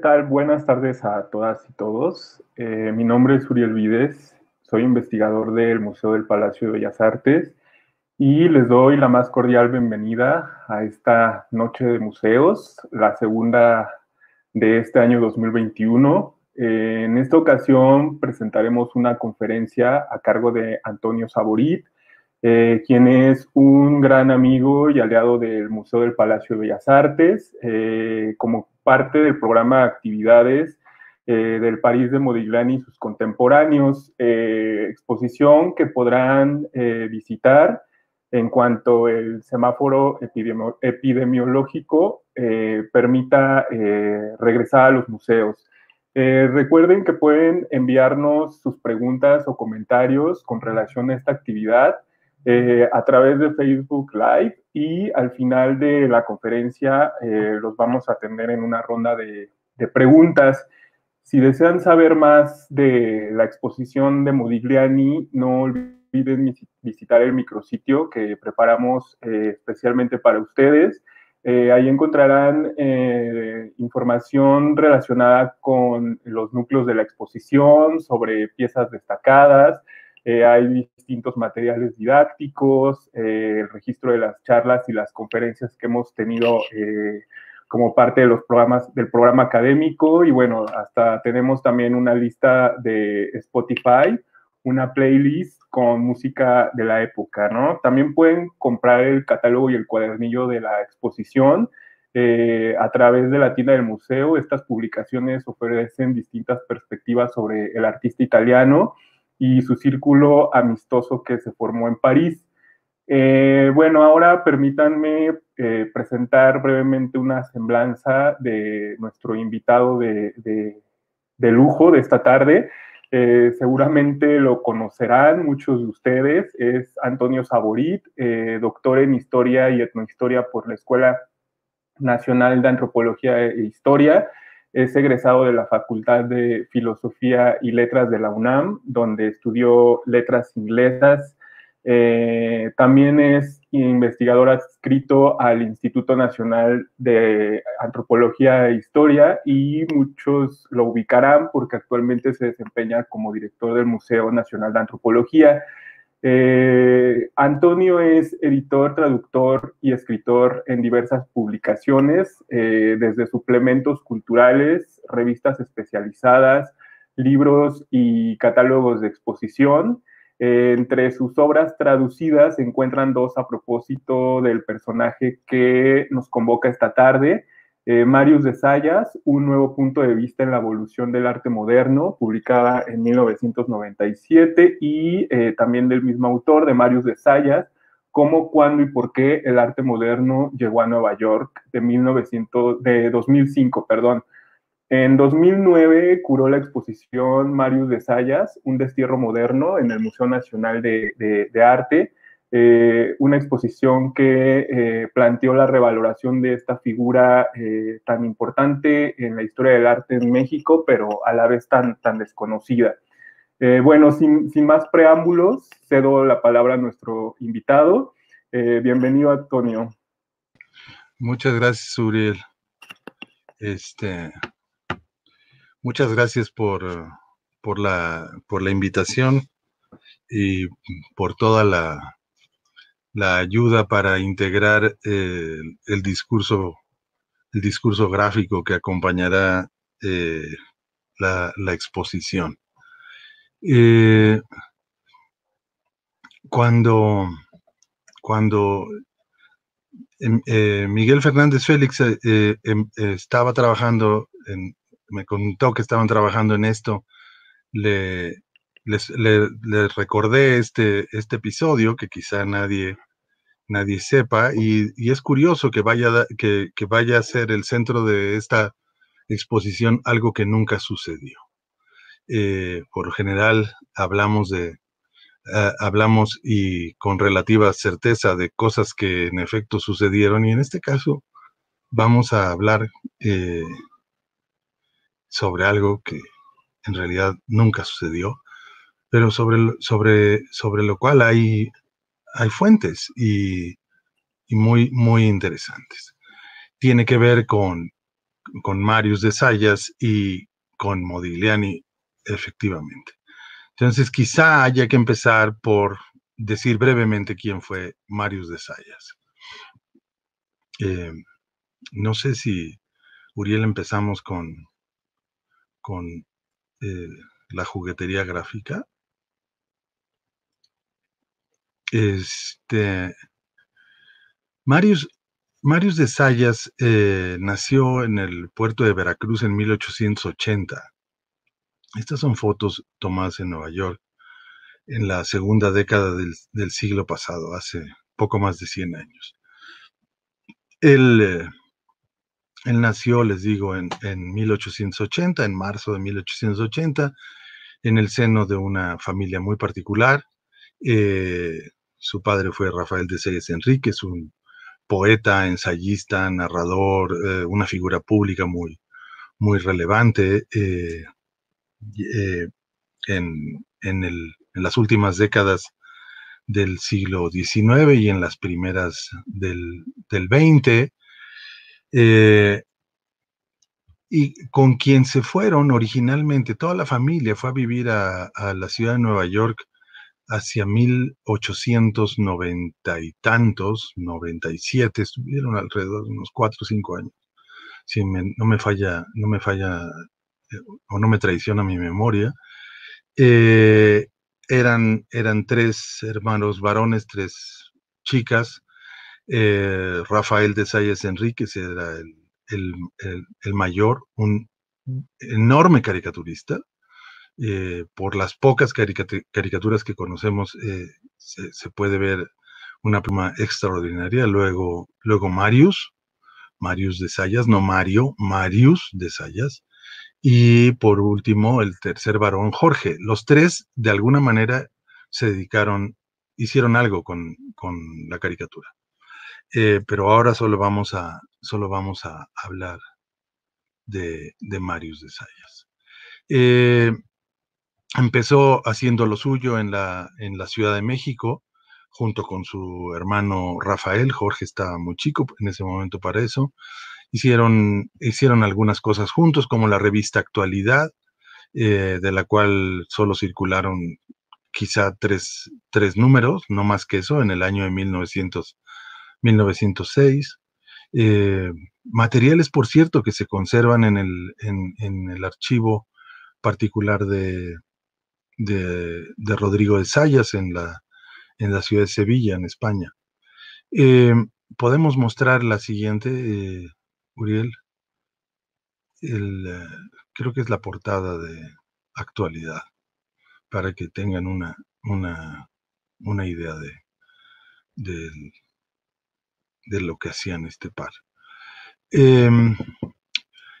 tal? Buenas tardes a todas y todos. Eh, mi nombre es Uriel Vides, soy investigador del Museo del Palacio de Bellas Artes y les doy la más cordial bienvenida a esta noche de museos, la segunda de este año 2021. Eh, en esta ocasión presentaremos una conferencia a cargo de Antonio Saborit, eh, quien es un gran amigo y aliado del Museo del Palacio de Bellas Artes. como parte del programa de Actividades eh, del París de Modigliani y sus contemporáneos, eh, exposición que podrán eh, visitar en cuanto el semáforo epidemiológico permita regresar a los museos. recuerden que pueden enviarnos sus preguntas o comentarios con relación a esta actividad eh, a través de Facebook Live y al final de la conferencia eh, los vamos a atender en una ronda de, preguntas. Si desean saber más de la exposición de Modigliani, no olviden visitar el micrositio que preparamos eh, especialmente para ustedes. ahí encontrarán información relacionada con los núcleos de la exposición, sobre piezas destacadas, eh, hay distintos materiales didácticos, eh, el registro de las charlas y las conferencias que hemos tenido eh, como parte de los programas del programa académico y bueno, hasta tenemos también una lista de Spotify, una playlist con música de la época, ¿no? También pueden comprar el catálogo y el cuadernillo de la exposición. a través de la tienda del museo. Estas publicaciones ofrecen distintas perspectivas sobre el artista italiano y su círculo amistoso que se formó en París. Eh, bueno, ahora permítanme eh, presentar brevemente una semblanza de nuestro invitado de, de, lujo de esta tarde. Eh, seguramente lo conocerán muchos de ustedes. Es Antonio Saborit, doctor en Historia y Etnohistoria por la Escuela Nacional de Antropología e Historia. Es egresado de la Facultad de Filosofía y Letras de la UNAM, donde estudió letras inglesas. Eh, también es investigador adscrito al Instituto Nacional de Antropología e Historia y muchos lo ubicarán porque actualmente se desempeña como director del Museo Nacional de Antropología eh, Antonio es editor, traductor y escritor en diversas publicaciones, eh, desde suplementos culturales, revistas especializadas, libros y catálogos de exposición. Eh, entre sus obras traducidas se encuentran dos a propósito del personaje que nos convoca esta tarde. Eh, Marius de Sayas, Un nuevo punto de vista en la evolución del arte moderno, publicada en 1997, y eh, también del mismo autor, de Marius de Sayas, Cómo, cuándo y por qué el arte moderno llegó a Nueva York, de, de 2005, perdón. En 2009 curó la exposición Marius de Sayas, Un destierro moderno, en el Museo Nacional de Arte, eh, una exposición que eh, planteó la revaloración de esta figura eh, tan importante en la historia del arte en México, pero a la vez tan, tan desconocida. bueno, sin, más preámbulos, cedo la palabra a nuestro invitado. bienvenido, Antonio. Muchas gracias, Uriel. Este, muchas gracias por, la, por la invitación y por toda la, la ayuda para integrar eh, el discurso el discurso gráfico que acompañará eh, la, exposición. Eh, cuando cuando em, Miguel Fernández Félix em, estaba trabajando, me contó que estaban trabajando en esto, le, les, recordé este, este episodio que quizá nadie nadie sepa. Y, es curioso que vaya, que, vaya a ser el centro de esta exposición algo que nunca sucedió. Eh, por general hablamos de ah, hablamos y con relativa certeza de cosas que en efecto sucedieron y en este caso vamos a hablar eh, sobre algo que en realidad nunca sucedió pero sobre, sobre, sobre lo cual hay hay fuentes y, muy, muy interesantes. Tiene que ver con, Marius de Sayas y con Modigliani, efectivamente. Entonces, quizá haya que empezar por decir brevemente quién fue Marius de Sayas. Eh, no sé si, Uriel, empezamos con, con eh, la juguetería gráfica. Este, Marius, Marius de Sayas eh, nació en el puerto de Veracruz en 1880. Estas son fotos tomadas en Nueva York en la segunda década del, siglo pasado, hace poco más de 100 años. Él, eh, él nació, les digo, en, 1880, en marzo de 1880, en el seno de una familia muy particular. Eh, su padre fue Rafael de Enrique, Enríquez, un poeta, ensayista, narrador, eh, una figura pública muy, muy relevante eh, eh, en, las últimas décadas del siglo XIX y en las primeras del, XX, y con quien se fueron originalmente, toda la familia fue a vivir a, a la ciudad de Nueva York hacia 1890 y tantos, 97, estuvieron alrededor de unos 4 o 5 años. Si no me falla, no me falla eh, o no me traiciona mi memoria, eh, eran, eran tres hermanos varones, tres chicas. Eh, Rafael de Salles Enríquez era el mayor, un enorme caricaturista, eh, por las pocas caricaturas que conocemos, eh, se, puede ver una pluma extraordinaria. Luego, luego Marius, Marius de Sayas, no Mario, Marius de Sayas. Y por último, el tercer varón, Jorge. Los tres, de alguna manera, se dedicaron, hicieron algo con, la caricatura. Eh, pero ahora solo vamos a, solo vamos a hablar de, Marius de Sayas empezó haciendo lo suyo en la, en la Ciudad de México, junto con su hermano Rafael. Jorge estaba muy chico en ese momento para eso. Hicieron, hicieron algunas cosas juntos, como la revista Actualidad, eh, de la cual solo circularon quizá tres, números, no más que eso, en el año de 1906. Eh, materiales, por cierto, que se conservan en el archivo particular de, de, Rodrigo de Sayas en la, en la ciudad de Sevilla, en España. Eh, Podemos mostrar la siguiente, eh, Uriel. Eh, creo que es la portada de actualidad, para que tengan una, una, idea de, de, lo que hacían este par. Em,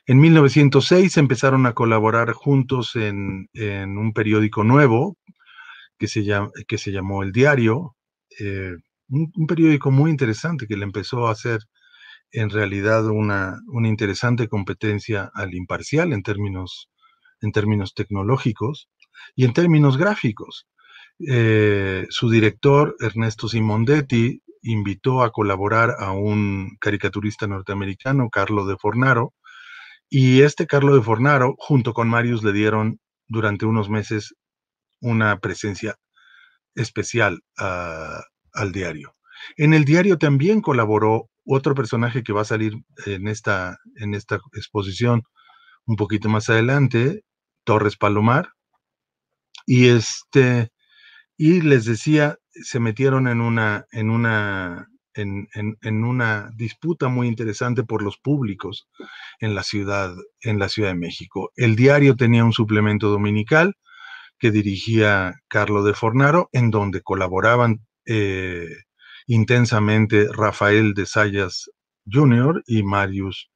en 1906 empezaron a colaborar juntos en, un periódico nuevo que se, llamó El Diario, eh, un, periódico muy interesante que le empezó a hacer en realidad una, interesante competencia al imparcial en términos, tecnológicos y en términos gráficos. Eh, su director, Ernesto Simondetti, invitó a colaborar a un caricaturista norteamericano, Carlo de Fornaro, y este Carlo de Fornaro, junto con Marius, le dieron durante unos meses una presencia especial al diario. En el diario también colaboró otro personaje que va a salir en esta, en esta exposición un poquito más adelante, Torres Palomar. Y este, y les decía, se metieron en una, en una en, una disputa muy interesante por los públicos en la ciudad, en la Ciudad de México. El diario tenía un suplemento dominical que dirigía Carlos de Fornaro, en donde colaboraban eh, intensamente Rafael de Sayas Jr. y Marius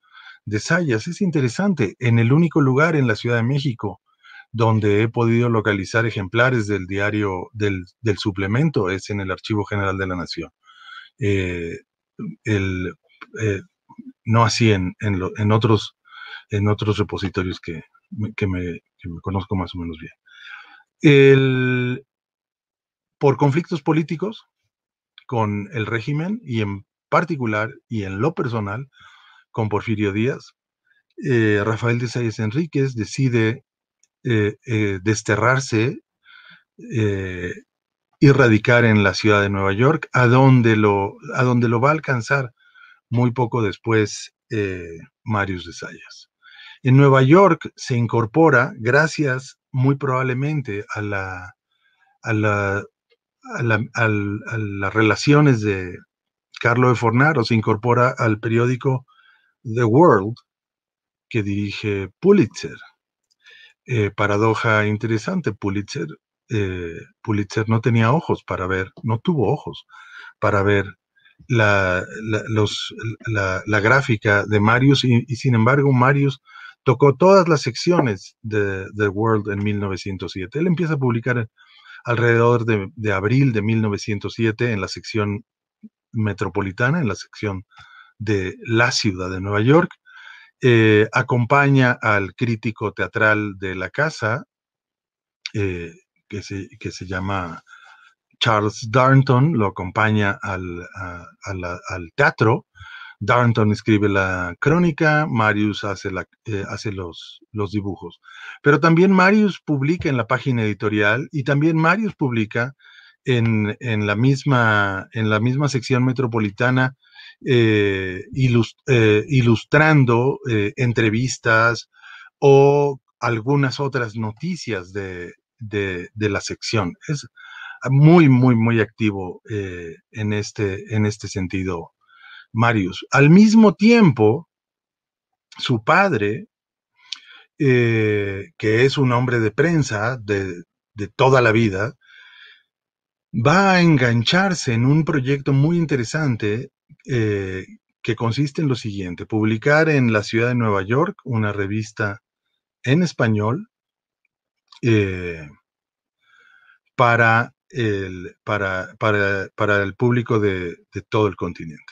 de Sayas. Es interesante, en el único lugar en la Ciudad de México donde he podido localizar ejemplares del diario del suplemento es en el Archivo General de la Nación. Eh, eh, no así en, otros, en otros repositorios que, me, conozco más o menos bien. por conflictos políticos con el régimen y en particular y en lo personal con Porfirio Díaz, eh, Rafael de Salles Enríquez decide eh, desterrarse y radicar en la ciudad de Nueva York, a donde lo, a donde lo va a alcanzar muy poco después eh, Marius de Sayas. En Nueva York se incorpora, gracias muy probablemente a, la, a, la, a, la, las relaciones de Carlo de Fornaro, se incorpora al periódico The World, que dirige Pulitzer. Eh, paradoja interesante, Pulitzer eh, Pulitzer no tenía ojos para ver, no tuvo ojos para ver la, la, gráfica de Marius y, sin embargo Marius tocó todas las secciones de The World en 1907. Él empieza a publicar alrededor de, abril de 1907 en la sección metropolitana, en la sección de la ciudad de Nueva York. Eh, acompaña al crítico teatral de la casa, eh, que se, llama Charles Darnton, lo acompaña al, teatro. Darnton escribe la crónica, Marius hace, la, eh, hace los, los, dibujos. Pero también Marius publica en la página editorial y también Marius publica en, la, misma, en la misma sección metropolitana eh, eh, ilustrando entrevistas o algunas otras noticias de, de, la sección. Es muy, muy, muy activo eh, en, este, en este sentido, Marius. Al mismo tiempo, su padre, eh, que es un hombre de prensa de, toda la vida, va a engancharse en un proyecto muy interesante eh, que consiste en lo siguiente, publicar en la ciudad de Nueva York una revista en español eh, para, el, para, el público de, todo el continente.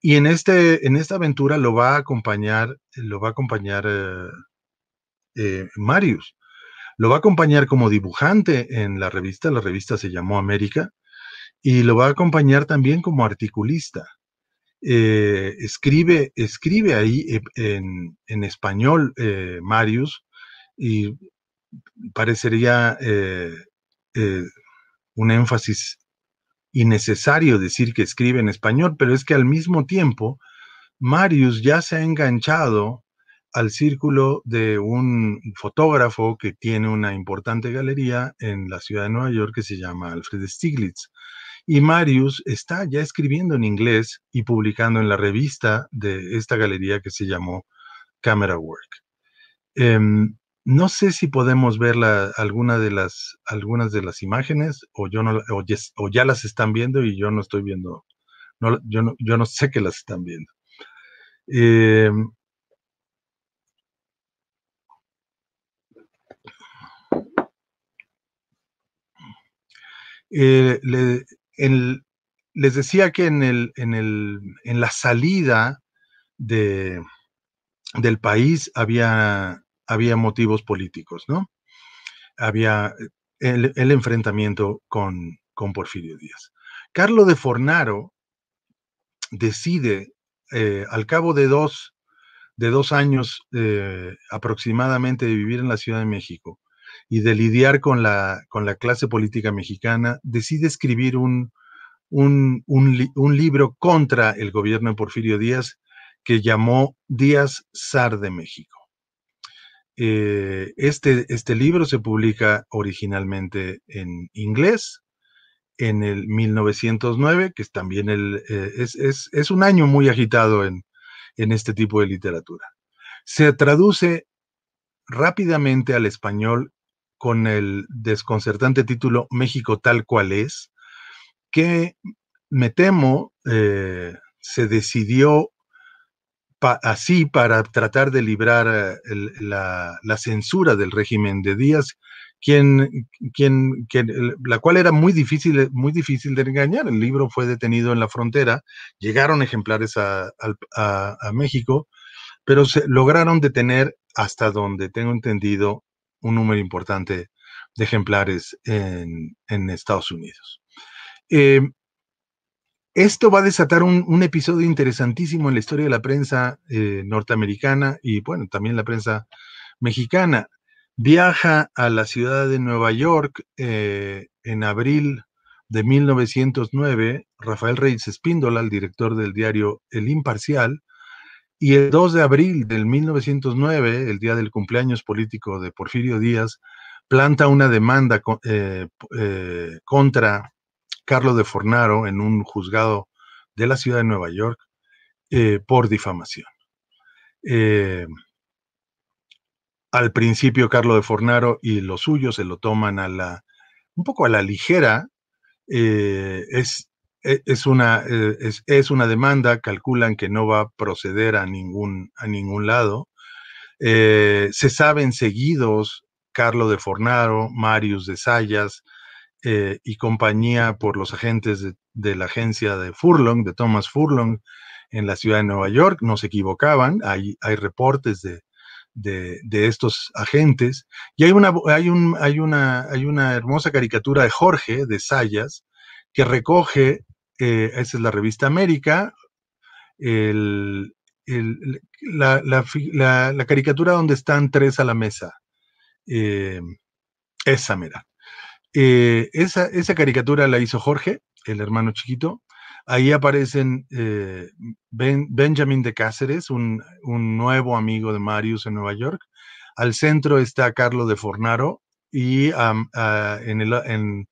Y en, este, en esta aventura lo va a acompañar, lo va a acompañar eh, eh, Marius. Lo va a acompañar como dibujante en la revista, la revista se llamó América, y lo va a acompañar también como articulista. escribe, escribe ahí en, español Marius y parecería eh, eh, un énfasis innecesario decir que escribe en español, pero es que al mismo tiempo Marius ya se ha enganchado al círculo de un fotógrafo que tiene una importante galería en la ciudad de Nueva York que se llama Alfred Stiglitz. Y Marius está ya escribiendo en inglés y publicando en la revista de esta galería que se llamó Camera Work. Em, no sé si podemos ver alguna de las, algunas de las imágenes o, yo no, o, ya las están viendo y yo no estoy viendo, no, yo, no, sé que las están viendo. Em, eh, les decía que en, el, en, el, en la salida de, del país había había motivos políticos, ¿no? Había eh, el, enfrentamiento con, Porfirio Díaz. Carlos de Fornaro decide, eh, al cabo de dos, de años eh, aproximadamente de vivir en la Ciudad de México y de lidiar con la, con la clase política mexicana, decide escribir un, un, un libro contra el gobierno de Porfirio Díaz que llamó Díaz Zar de México. Eh, este, este libro se publica originalmente en inglés en el 1909, que es también el, eh, es, un año muy agitado en, este tipo de literatura. Se traduce rápidamente al español con el desconcertante título México tal cual es, que me temo eh, se decidió así para tratar de librar eh, la, censura del régimen de Díaz, quien, quien, la cual era muy difícil, muy difícil de engañar. El libro fue detenido en la frontera, llegaron ejemplares a, México, pero se lograron detener hasta donde tengo entendido un número importante de ejemplares en, Estados Unidos. Eh, esto va a desatar un, episodio interesantísimo en la historia de la prensa eh, norteamericana y bueno, también la prensa mexicana. Viaja a la ciudad de Nueva York eh, en abril de 1909, Rafael Reyes Espíndola, el director del diario El Imparcial, y el 2 de abril del 1909, el día del cumpleaños político de Porfirio Díaz, planta una demanda eh, contra Carlos de Fornaro en un juzgado de la ciudad de Nueva York eh, por difamación. Eh, al principio, Carlos de Fornaro y los suyos se lo toman a la, un poco a la ligera. Eh, e, es, una, e, es, una demanda, calculan que no va a proceder a ningún, a ningún lado. se saben seguidos Carlos de Fornaro, Marius de Sayas, eh, y compañía por los agentes de, la agencia de Furlong, de Thomas Furlong, en la ciudad de Nueva York. No se equivocaban, hay, hay reportes de, estos agentes. Y hay una, hay, un, hay, una, hay una hermosa caricatura de Jorge, de Sayas, que recoge, eh, esa es la revista América, la, caricatura donde están tres a la mesa. Eh, esa, mira. Eh, esa, caricatura la hizo Jorge, el hermano chiquito. Ahí aparecen eh, Benjamin de Cáceres, un, nuevo amigo de Marius en Nueva York. Al centro está Carlos de Fornaro y en,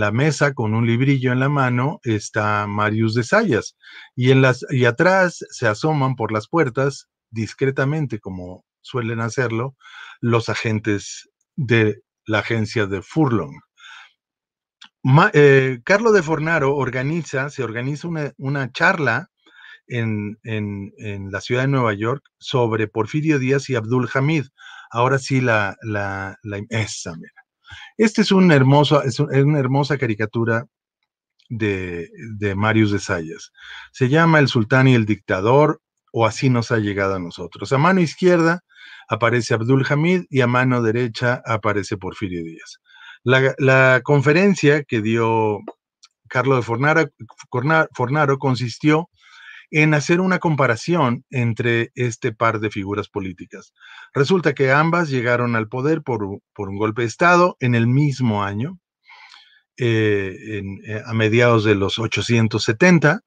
la mesa, con un librillo en la mano, está Marius de Sayas. Y, en las, y atrás se asoman por las puertas, discretamente, como suelen hacerlo, los agentes de la agencia de Furlong. Eh, Carlos de Fornaro organiza, se organiza una, charla en, en, la ciudad de Nueva York sobre Porfirio Díaz y Abdul Hamid. Ahora sí, la, la, la Este es, un hermoso, es, una hermosa caricatura de, de Marius de Sayas. Se llama El Sultán y el Dictador, o así nos ha llegado a nosotros. A mano izquierda aparece Abdul Hamid y a mano derecha aparece Porfirio Díaz. La, conferencia que dio Carlos de Fornaro, consistió en hacer una comparación entre este par de figuras políticas. Resulta que ambas llegaron al poder por, un golpe de Estado en el mismo año, eh, eh, a mediados de los 870.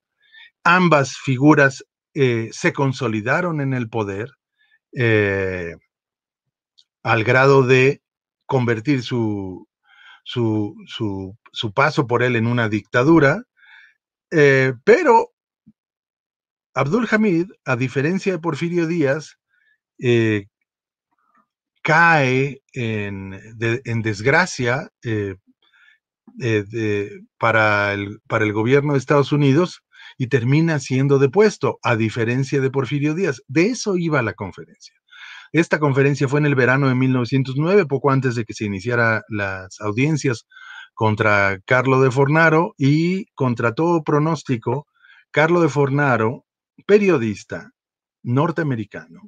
Ambas figuras eh, se consolidaron en el poder eh, al grado de convertir su, su, su, paso por él en una dictadura, eh, pero Abdul Hamid, a diferencia de Porfirio Díaz, eh, cae en, desgracia para, el, para, el, gobierno de Estados Unidos y termina siendo depuesto, a diferencia de Porfirio Díaz. De eso iba la conferencia. Esta conferencia fue en el verano de 1909, poco antes de que se iniciaran las audiencias contra Carlo de Fornaro y contra todo pronóstico, Carlo de Fornaro, periodista norteamericano,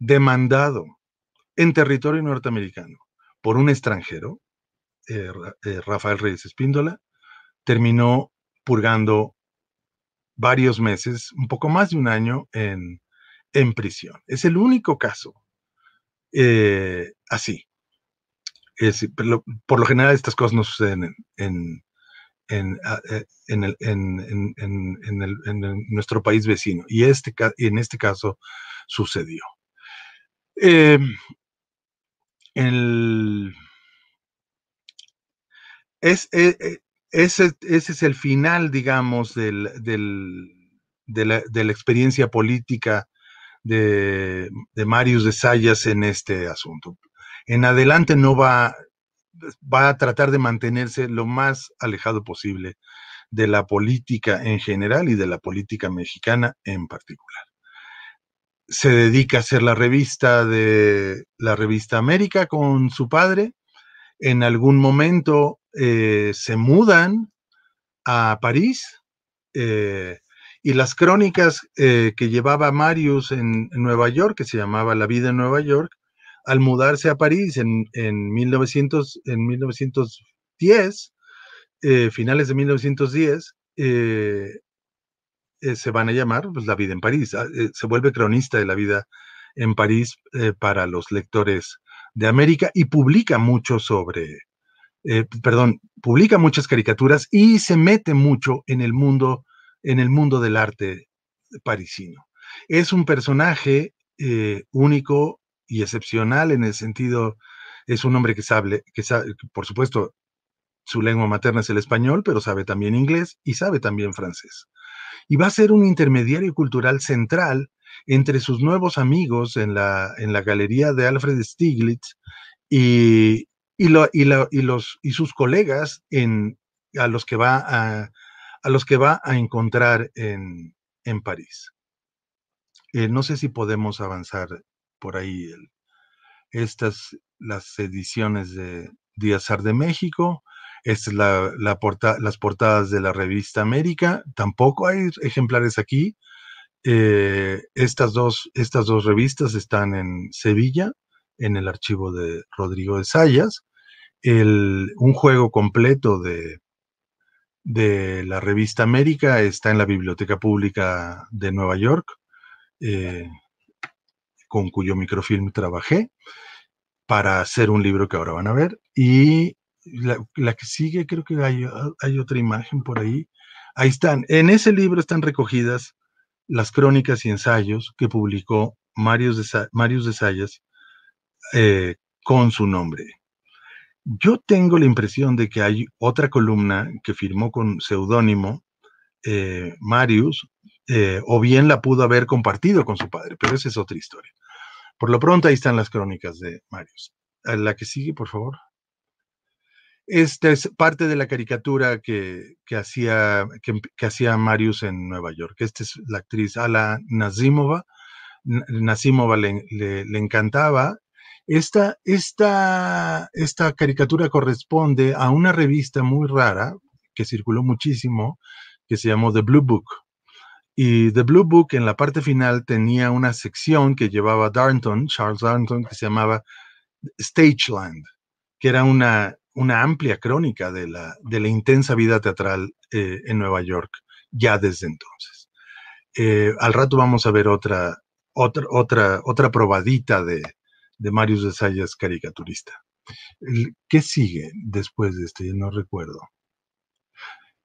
demandado en territorio norteamericano por un extranjero, eh, eh, Rafael Reyes Espíndola, terminó purgando varios meses, un poco más de un año en, prisión. Es el único caso eh, así. por lo general estas cosas no suceden en, nuestro país vecino y este, en este caso sucedió. Em, el, es, eh, eh, ese, es el final, digamos, de, la, experiencia política de, de, Marius de Sayas en este asunto. En adelante no va, va a tratar de mantenerse lo más alejado posible de la política en general y de la política mexicana en particular. Se dedica a hacer la revista de la revista América con su padre. En algún momento eh, se mudan a París eh, y las crónicas eh, que llevaba Marius en, Nueva York, que se llamaba La vida en Nueva York, al mudarse a París en, en, 1900, en 1910, finales de 1910, se van a llamar pues, La vida en París. Ah, se vuelve cronista de la vida en París para los lectores de América y publica mucho sobre, eh, perdón, publica muchas caricaturas y se mete mucho en el mundo, en el mundo del arte parisino. Es un personaje eh, único y excepcional en el sentido, es un hombre que sabe, que sabe, por supuesto, su lengua materna es el español, pero sabe también inglés y sabe también francés. Y va a ser un intermediario cultural central entre sus nuevos amigos en la, en la galería de Alfred Stiglitz y, y, los, y sus colegas en, a, los que va a, los que va a encontrar en, París. Eh, no sé si podemos avanzar por ahí. estas, las ediciones de Ar de México, es la, las portadas de la revista América, tampoco hay ejemplares aquí. Eh, estas, dos, estas dos revistas están en Sevilla, en el archivo de Rodrigo de Sayas, un juego completo de, de, la revista América está en la Biblioteca Pública de Nueva York, eh, con cuyo microfilm trabajé, para hacer un libro que ahora van a ver. Y la, que sigue, creo que hay, otra imagen por ahí. Ahí están. En ese libro están recogidas las crónicas y ensayos que publicó Marius de, Marius de Sayas eh, con su nombre. Yo tengo la impresión de que hay otra columna que firmó con seudónimo eh, Marius, eh, o bien la pudo haber compartido con su padre, pero esa es otra historia. Por lo pronto ahí están las crónicas de Marius. la que sigue, por favor. Esta es parte de la caricatura que, hacía, que, hacía Marius en Nueva York. Esta es la actriz Ala Nazimova. Nazimova le, le encantaba esta, esta caricatura corresponde a una revista muy rara que circuló muchísimo, que se llamó The Blue Book. Y The Blue Book en la parte final tenía una sección que llevaba Darnton, Charles Darnton, que se llamaba Stageland, que era una, una amplia crónica de la, de la intensa vida teatral eh, en Nueva York, ya desde entonces. Eh, al rato vamos a ver otra, otra, otra, otra probadita de, de Marius de Sayas, caricaturista. ¿Qué sigue después de este? no recuerdo.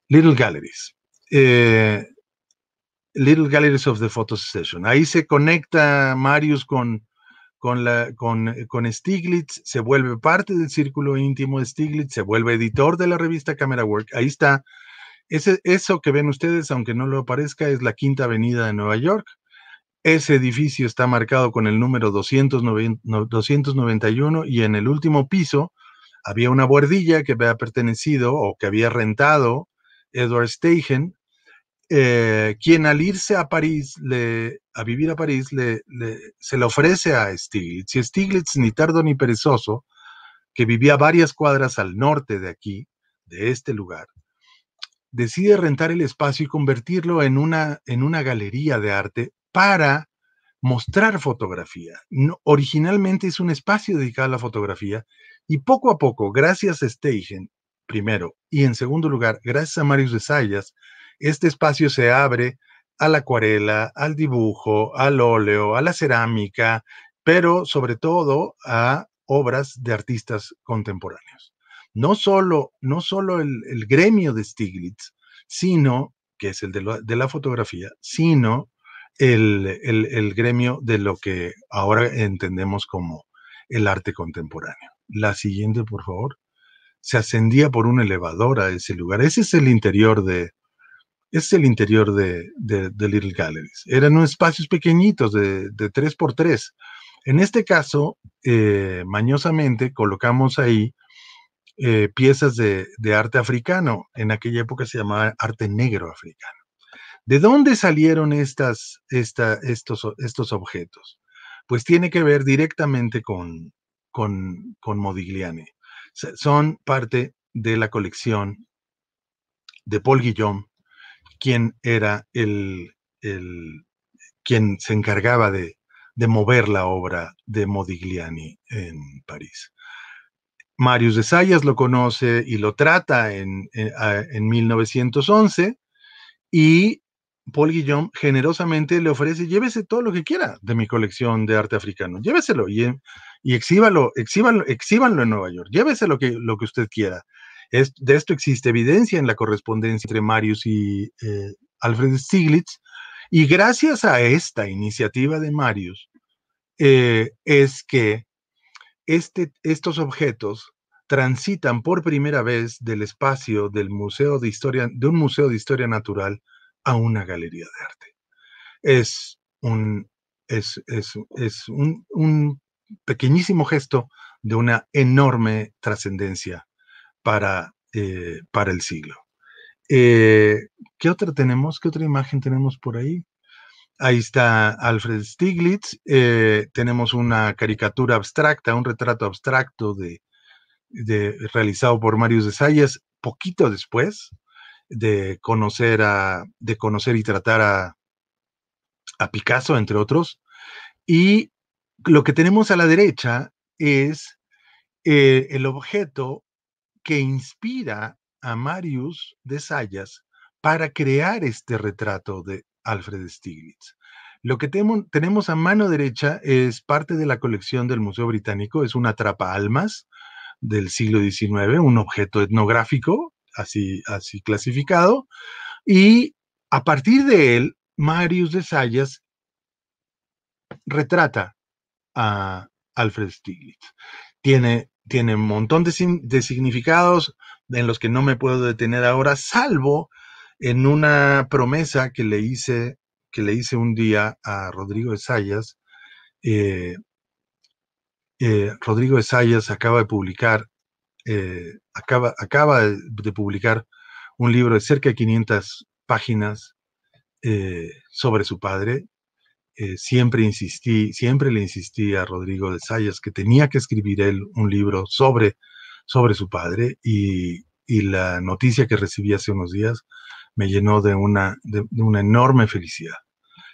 Little Galleries. Eh, Little Galleries of the Photo Session. Ahí se conecta Marius con, con, con, Stiglitz, se vuelve parte del círculo íntimo de Stiglitz, se vuelve editor de la revista Camera Work. Ahí está. eso que ven ustedes, aunque no lo aparezca, es la Quinta Avenida de Nueva York. Ese edificio está marcado con el número 291 y en el último piso había una buhardilla que había pertenecido o que había rentado Edward Steigen, eh, quien al irse a París, le, a vivir a París, le, se le ofrece a Stiglitz. Y Stiglitz, ni tardo ni perezoso, que vivía varias cuadras al norte de aquí, de este lugar, decide rentar el espacio y convertirlo en una, en una galería de arte para mostrar fotografía. originalmente es un espacio dedicado a la fotografía y poco a poco, gracias a Steigen, primero, y en segundo lugar, gracias a Marius de Sayas, este espacio se abre a la acuarela, al dibujo, al óleo, a la cerámica, pero sobre todo a obras de artistas contemporáneos. No solo, no el, gremio de Stiglitz, sino, que es el de la fotografía, sino el, gremio de lo que ahora entendemos como el arte contemporáneo. La siguiente, por favor. Se ascendía por un elevador a ese lugar. Ese es el interior de, es el interior de, de, Little Galleries. Eran unos espacios pequeñitos de, de 3x3. En este caso, eh, mañosamente colocamos ahí eh, piezas de, arte africano. En aquella época se llamaba arte negro africano. ¿De dónde salieron estas, esta, estos, estos, objetos? Pues tiene que ver directamente con, con, con Modigliani. Son parte de la colección de Paul Guillaume, quien era el, quien se encargaba de, mover la obra de Modigliani en París. Marius de Sayas lo conoce y lo trata en, en 1911 y Paul Guillaume generosamente le ofrece, llévese todo lo que quiera de mi colección de arte africano, lléveselo y, eh, exíbalo exhíbanlo, en Nueva York, llévese lo que, lo que usted quiera. de esto existe evidencia en la correspondencia entre Marius y eh, Alfred Stiglitz, y gracias a esta iniciativa de Marius eh, es que este, estos objetos transitan por primera vez del espacio del museo de historia, de un museo de historia natural a una galería de arte. Es un, es, un, pequeñísimo gesto de una enorme trascendencia para, eh, para el siglo. Eh, ¿Qué otra tenemos? ¿Qué otra imagen tenemos por ahí? Ahí está Alfred Stiglitz. Eh, tenemos una caricatura abstracta, un retrato abstracto de, realizado por Marius de Salles poquito después de conocer de conocer y tratar a, Picasso, entre otros. Y lo que tenemos a la derecha es eh, el objeto que inspira a Marius de Sayas para crear este retrato de Alfred Stiglitz. Lo que tenemos a mano derecha es parte de la colección del Museo Británico, es una trapa almas del siglo XIX, un objeto etnográfico así, así clasificado, y a partir de él, Marius de Sayas retrata a Alfred Stiglitz. Tiene, tiene un montón de, significados en los que no me puedo detener ahora, salvo en una promesa que le hice, que le hice un día a Rodrigo de Sayas, eh, eh, Rodrigo de Rodrigo acaba de publicar eh, acaba, acaba de publicar un libro de cerca de 500 páginas eh, sobre su padre. Eh, siempre insistí, siempre le insistí a Rodrigo de Sayas que tenía que escribir él un libro sobre, sobre su padre y, y la noticia que recibí hace unos días me llenó de una, de, una enorme felicidad.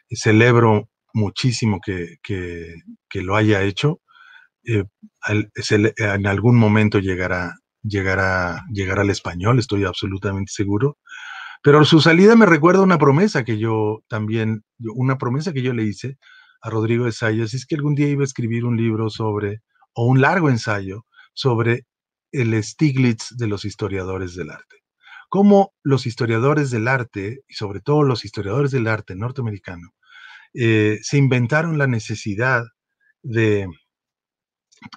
Celebro muchísimo que, que, que lo haya hecho eh, en algún momento llegará, llegará, llegará al español, estoy absolutamente seguro. Pero su salida me recuerda una promesa que yo también, una promesa que yo le hice a Rodrigo de es que algún día iba a escribir un libro sobre, o un largo ensayo, sobre el Stiglitz de los historiadores del arte. Cómo los historiadores del arte, y sobre todo los historiadores del arte norteamericano, eh, se inventaron la necesidad de,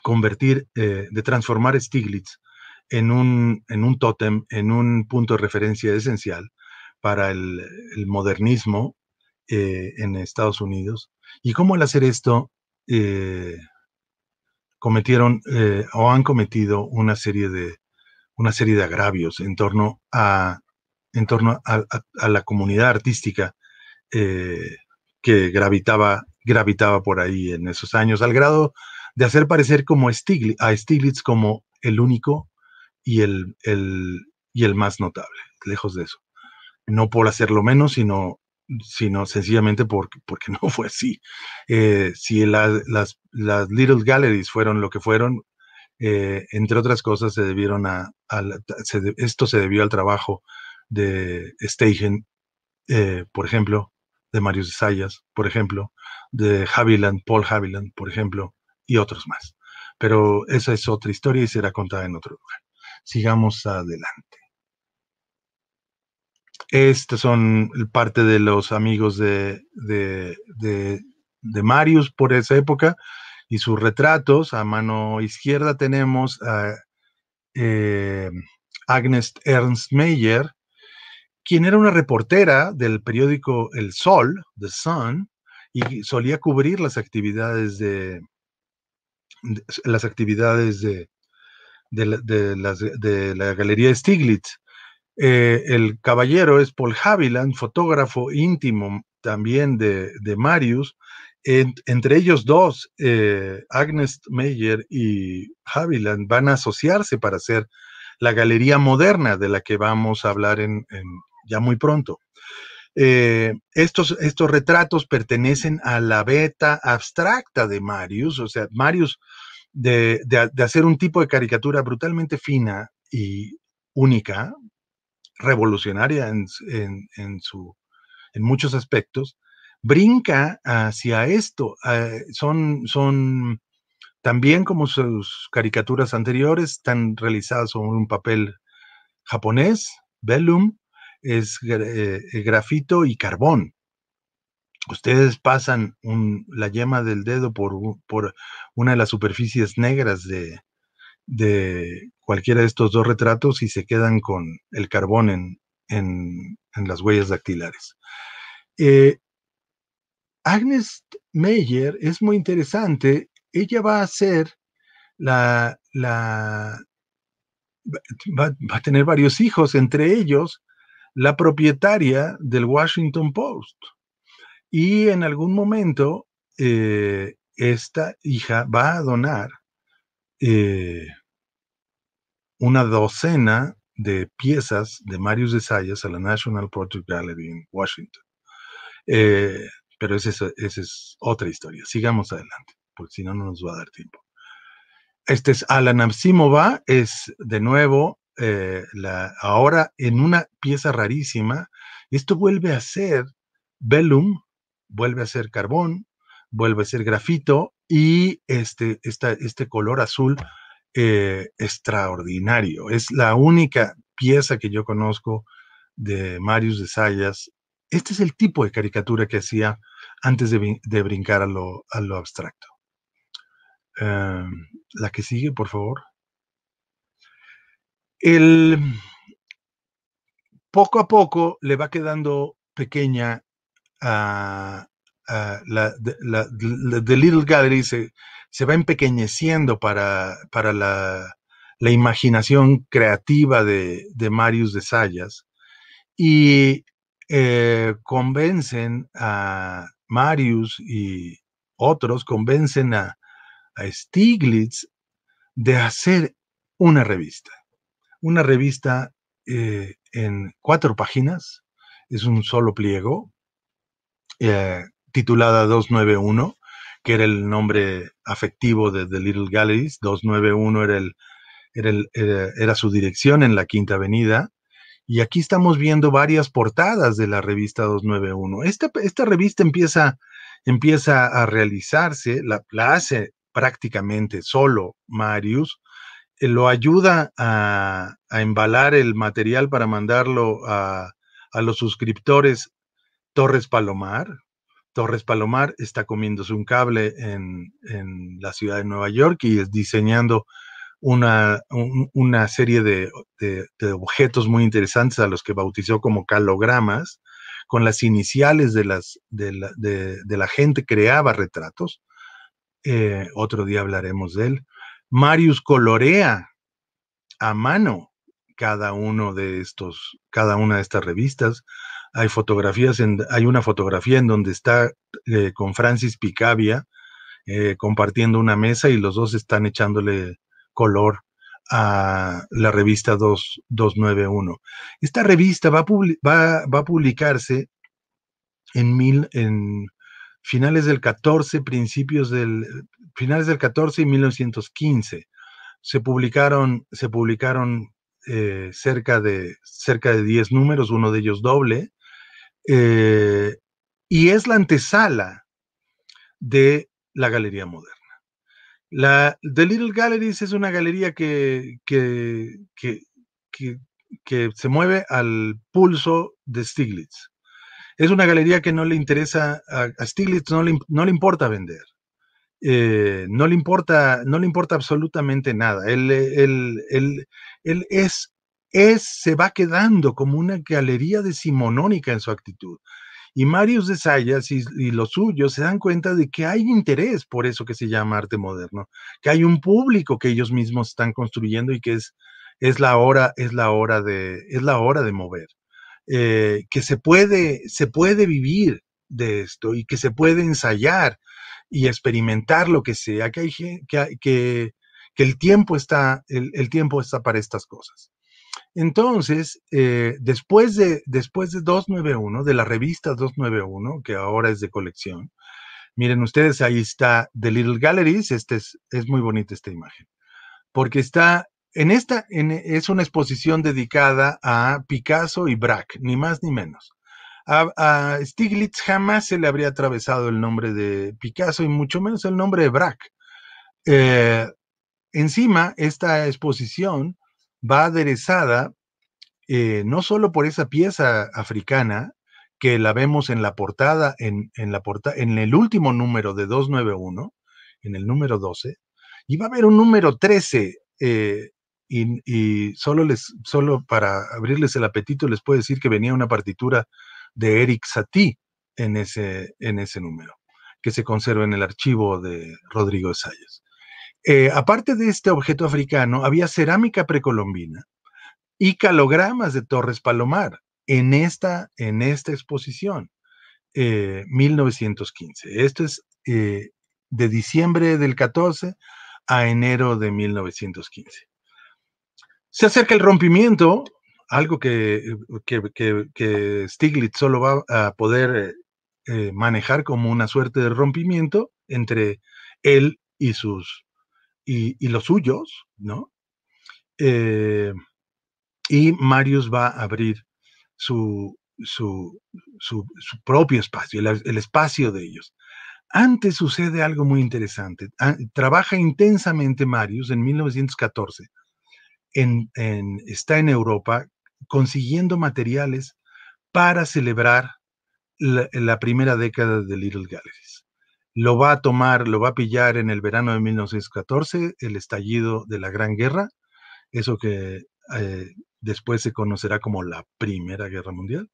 convertir, eh, de transformar Stiglitz en un, tótem, en un punto de referencia esencial para el, modernismo eh, en Estados Unidos. Y cómo al hacer esto eh, cometieron o han cometido una serie de una serie de agravios en torno a en torno la comunidad artística que gravitaba gravitaba por ahí en esos años, al grado de hacer parecer como Stiglitz, a Stiglitz como el único y el, y el más notable, lejos de eso. No por hacerlo menos, sino, sino sencillamente porque, porque no fue así. Eh, si las, las, Little Galleries fueron lo que fueron, eh, entre otras cosas, se debieron a, esto se debió al trabajo de Steigen, eh, por ejemplo, de Marius Sayas, por ejemplo, de Haviland, Paul Haviland, por ejemplo, y otros más. Pero esa es otra historia y será contada en otro lugar. Sigamos adelante. Estas son parte de los amigos de, de, de, Marius por esa época y sus retratos. A mano izquierda tenemos a eh, Agnes Ernst Meyer, quien era una reportera del periódico El Sol, The Sun, y solía cubrir las actividades de, las actividades de, de, la, de Galería Stiglitz. Eh, el caballero es Paul Haviland, fotógrafo íntimo también de, Marius. entre ellos dos, eh, Agnes Meyer y Haviland, van a asociarse para hacer la galería moderna de la que vamos a hablar ya muy pronto. Eh, estos, estos retratos pertenecen a la beta abstracta de Marius, o sea, Marius de, hacer un tipo de caricatura brutalmente fina y única, revolucionaria en, su, en muchos aspectos, brinca hacia esto. Eh, son, son también como sus caricaturas anteriores, están realizadas sobre un papel japonés, vellum, es eh, eh, grafito y carbón. Ustedes pasan la yema del dedo por, una de las superficies negras de, cualquiera de estos dos retratos y se quedan con el carbón en, las huellas dactilares. Eh, Agnes Meyer es muy interesante. Ella va a ser la, la va, a tener varios hijos, entre ellos la propietaria del Washington Post. Y en algún momento, eh, esta hija va a donar eh, una docena de piezas de Marius de Sayas a la National Portrait Gallery en Washington. Eh, pero esa es, es otra historia. Sigamos adelante, porque si no, no nos va a dar tiempo. Este es Alan Absimova, es de nuevo eh, ahora en una pieza rarísima, esto vuelve a ser vellum, vuelve a ser carbón, vuelve a ser grafito y este, este color azul eh, extraordinario. Es la única pieza que yo conozco de Marius de Sayas. Este es el tipo de caricatura que hacía antes de, brincar a lo, abstracto. Em, la que sigue, por favor poco a poco le va quedando pequeña a, la, Little Gallery, se, va empequeñeciendo para, para la, imaginación creativa de, Marius de Sayas y eh, convencen a Marius y otros, convencen a, a Stiglitz de hacer una revista una revista eh, en cuatro páginas, es un solo pliego, eh, titulada 291, que era el nombre afectivo de The Little Galleries. 291 era, el, era, su dirección en la Quinta Avenida. Y aquí estamos viendo varias portadas de la revista 291. Esta, esta revista empieza, empieza a realizarse, la, la hace prácticamente solo Marius, eh, lo ayuda a, embalar el material para mandarlo a, los suscriptores Torres Palomar. Torres Palomar está comiéndose un cable en, la ciudad de Nueva York y es diseñando una, serie de, objetos muy interesantes a los que bautizó como calogramas, con las iniciales de, las, de, la, gente que gente creaba retratos. Eh, otro día hablaremos de él. Marius colorea a mano cada uno de estos, cada una de estas revistas. Hay fotografías, en, hay una fotografía en donde está eh, con Francis Picabia eh, compartiendo una mesa y los dos están echándole color a la revista 2, 291. Esta revista va a, va a publicarse en, mil, en finales del 14, principios del finales del 14 y 1915. Se publicaron, se publicaron eh, cerca, de, cerca de 10 números, uno de ellos doble, eh, y es la antesala de la Galería Moderna. La, The Little Galleries es una galería que, que, que, que, se mueve al pulso de Stiglitz es una galería que no le interesa a, Stiglitz, no le, no le importa vender. Eh, no, le importa, no le importa absolutamente nada. Él, es, es, se va quedando como una galería de simonónica en su actitud. Y Marius de Sayas y, los suyos se dan cuenta de que hay interés por eso que se llama arte moderno, que hay un público que ellos mismos están construyendo y que es, es, la, hora, es, la, hora de, es la hora de mover, eh, que se puede, se puede vivir de esto y que se puede ensayar y experimentar lo que sea, que, hay, que, el, tiempo está, el, tiempo está para estas cosas. Entonces, eh, después, de, después de 291, de la revista 291, que ahora es de colección, miren ustedes, ahí está The Little Galleries, este es, es muy bonita esta imagen, porque está en esta es una exposición dedicada a Picasso y Braque, ni más ni menos a, Stiglitz jamás se le habría atravesado el nombre de Picasso y mucho menos el nombre de Brack. Eh, encima, esta exposición va aderezada eh, no solo por esa pieza africana, que la vemos en la portada, en, la en el último número de 291, en el número 12, y va a haber un número 13, eh, y, y, solo, les, solo para abrirles el apetito les puedo decir que venía una partitura de Eric Satie en ese, en ese número, que se conserva en el archivo de Rodrigo Salles. Eh, aparte de este objeto africano, había cerámica precolombina y calogramas de Torres Palomar en esta, en esta exposición, 1915. Eh, Esto es eh, de diciembre del 14 a enero de 1915. Se acerca el rompimiento algo eh, que, Stiglitz solo va a poder eh, eh, manejar como una suerte de rompimiento entre él y sus y, los suyos, ¿no? y Marius va a abrir su, su, propio espacio, el, espacio de ellos. Antes sucede algo muy interesante. Ah, trabaja intensamente Marius en 1914. En, en, está en Europa consiguiendo materiales para celebrar la, primera década de Little Galleries. Lo va a tomar, lo va a pillar en el verano de 1914, el estallido de la Gran Guerra, eso que eh, después se conocerá como la Primera Guerra Mundial.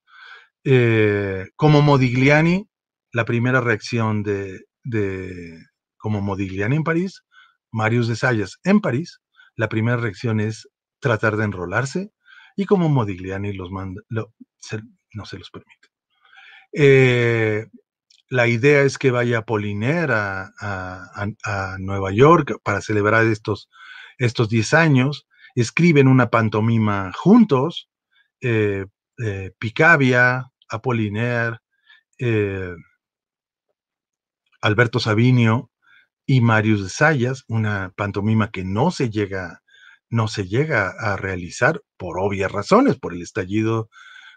Eh, como Modigliani, la primera reacción de, como Modigliani en París, Marius de Sayas en París, la primera reacción es tratar de enrolarse y como Modigliani los no se los permite. Eh, la idea es que vaya Poliner a, Nueva York para celebrar estos, estos 10 años, escriben una pantomima juntos, eh, eh, picavia Apoliner, Alberto Sabinio y Marius de Sayas, una pantomima que no se llega no se llega a realizar por obvias razones, por el estallido,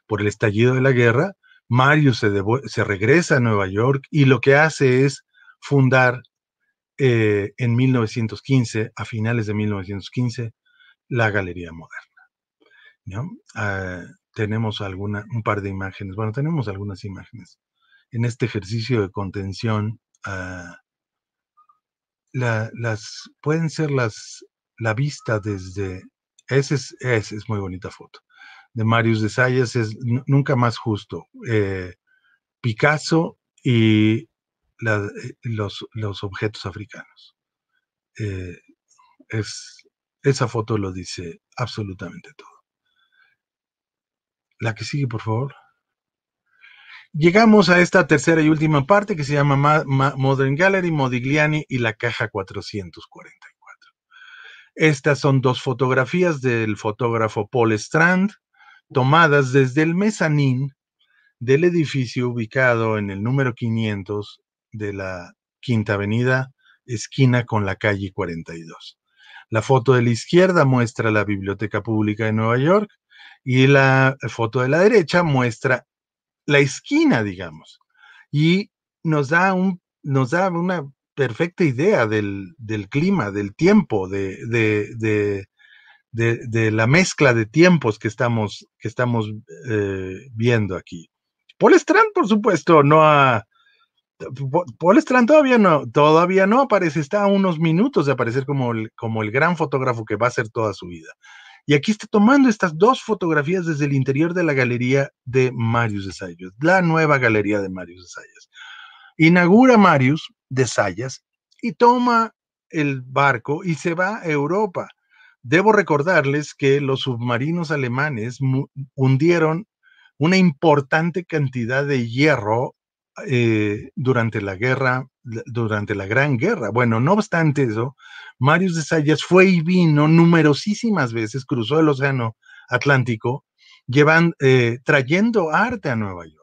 por el estallido de la guerra. Mario se, se regresa a Nueva York y lo que hace es fundar eh, en 1915, a finales de 1915, la Galería Moderna. Ah, tenemos alguna, un par de imágenes, bueno, tenemos algunas imágenes. En este ejercicio de contención, ah, las, pueden ser las la vista desde... Esa es, muy bonita foto. De Marius de Salles es Nunca más justo. Eh, Picasso y eh, los, objetos africanos. Eh, es, esa foto lo dice absolutamente todo. La que sigue, por favor. Llegamos a esta tercera y última parte que se llama Modern Gallery, Modigliani y la caja 440. Estas son dos fotografías del fotógrafo Paul Strand, tomadas desde el mezanín del edificio ubicado en el número 500 de la Quinta Avenida, esquina con la calle 42. La foto de la izquierda muestra la Biblioteca Pública de Nueva York y la foto de la derecha muestra la esquina, digamos, y nos da, un, nos da una perfecta idea del, clima, del tiempo, de, de, la mezcla de tiempos que estamos, que estamos eh, viendo aquí. Paul Strand, por supuesto, no ha... Paul Strand todavía no, todavía no aparece, está a unos minutos de aparecer como el, como el gran fotógrafo que va a ser toda su vida. Y aquí está tomando estas dos fotografías desde el interior de la galería de Marius de la nueva galería de Marius de Inaugura Marius de Sayas y toma el barco y se va a Europa. Debo recordarles que los submarinos alemanes hundieron una importante cantidad de hierro eh, durante la guerra, durante la Gran Guerra. Bueno, no obstante eso, Marius de Sayas fue y vino numerosísimas veces, cruzó el Océano Atlántico, eh, trayendo arte a Nueva York.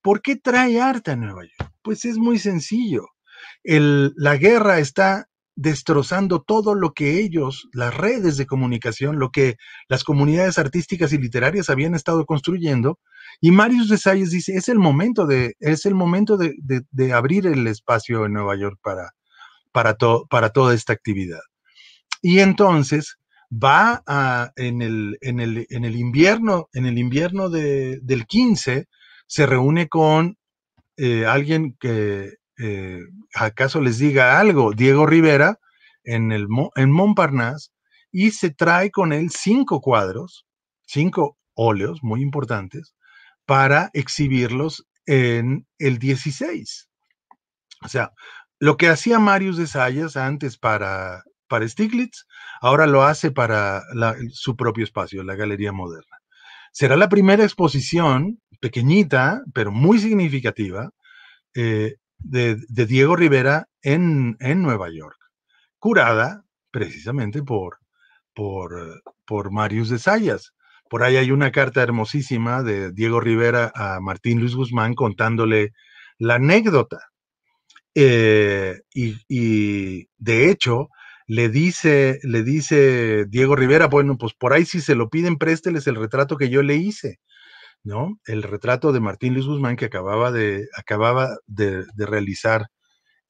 ¿Por qué trae arte a Nueva York? Pues es muy sencillo la guerra está destrozando todo lo que ellos, las redes de comunicación, lo que las comunidades artísticas y literarias habían estado construyendo. Y Marius de Salles dice, es el momento de, es el momento de, abrir el espacio en Nueva York para, para, para toda esta actividad. Y entonces va a, en, el, en, el, invierno, en el invierno del 15, se reúne con eh, alguien que eh, acaso les diga algo, Diego Rivera en, el, en Montparnasse y se trae con él cinco cuadros, cinco óleos muy importantes para exhibirlos en el 16. O sea, lo que hacía Marius de Sayas antes para, para Stiglitz, ahora lo hace para su propio espacio, la Galería Moderna. Será la primera exposición, pequeñita, pero muy significativa, eh, de, Diego Rivera en, Nueva York, curada precisamente por, por, Marius de Sayas. Por ahí hay una carta hermosísima de Diego Rivera a Martín Luis Guzmán contándole la anécdota. Eh, y, y, de hecho, le dice, le dice Diego Rivera, bueno, pues por ahí si se lo piden, présteles el retrato que yo le hice. El retrato de Martín Luis Guzmán que acababa de, acababa de, realizar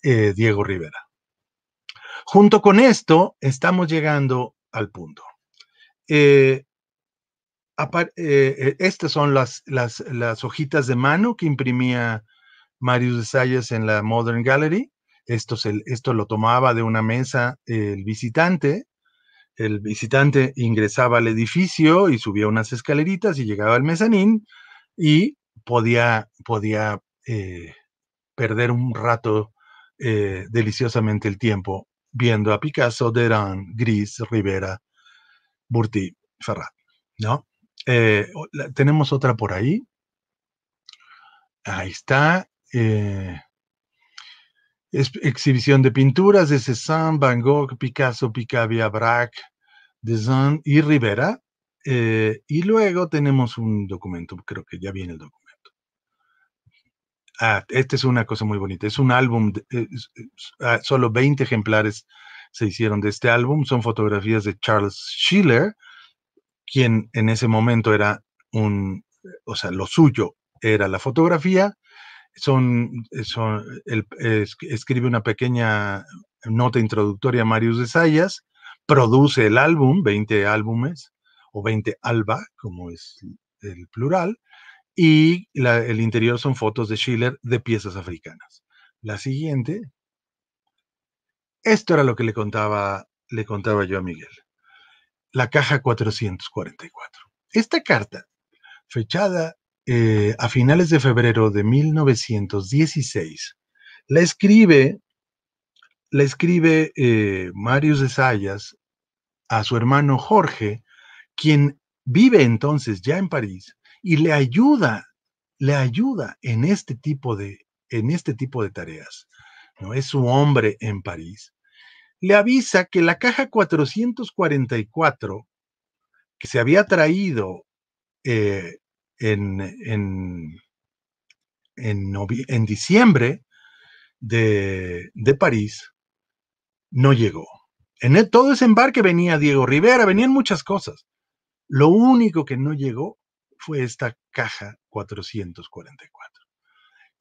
eh, Diego Rivera. Junto con esto, estamos llegando al punto. Eh, eh, estas son las, hojitas de mano que imprimía Marius de Salles en la Modern Gallery. Esto, esto lo tomaba de una mesa el visitante el visitante ingresaba al edificio y subía unas escaleritas y llegaba al mezanín y podía, podía eh, perder un rato eh, deliciosamente el tiempo viendo a Picasso, Derán, Gris, Rivera, Burti, Ferrat, ¿no? Eh, tenemos otra por ahí. Ahí está exhibición de pinturas de Cézanne, Van Gogh, Picasso, Picabia, Braque, Zan y Rivera. Eh, y luego tenemos un documento, creo que ya viene el documento. Ah, esta es una cosa muy bonita. Es un álbum, eh, ah, solo 20 ejemplares se hicieron de este álbum. Son fotografías de Charles Schiller, quien en ese momento era un, o sea, lo suyo era la fotografía son, eh, escribe una pequeña nota introductoria a Marius de Sayas, produce el álbum, 20 álbumes, o 20 alba, como es el plural, y el interior son fotos de Schiller de piezas africanas. La siguiente, esto era lo que le contaba, le contaba yo a Miguel, la caja 444. Esta carta, fechada eh, a finales de febrero de 1916, le escribe, la escribe eh, Marius de Sayas a su hermano Jorge, quien vive entonces ya en París y le ayuda, le ayuda en este tipo de, en este tipo de tareas. ¿no? Es su hombre en París. Le avisa que la caja 444 que se había traído eh, en, en, diciembre de, de, París, no llegó. En e, todo ese embarque venía Diego Rivera, venían muchas cosas. Lo único que no llegó fue esta caja 444.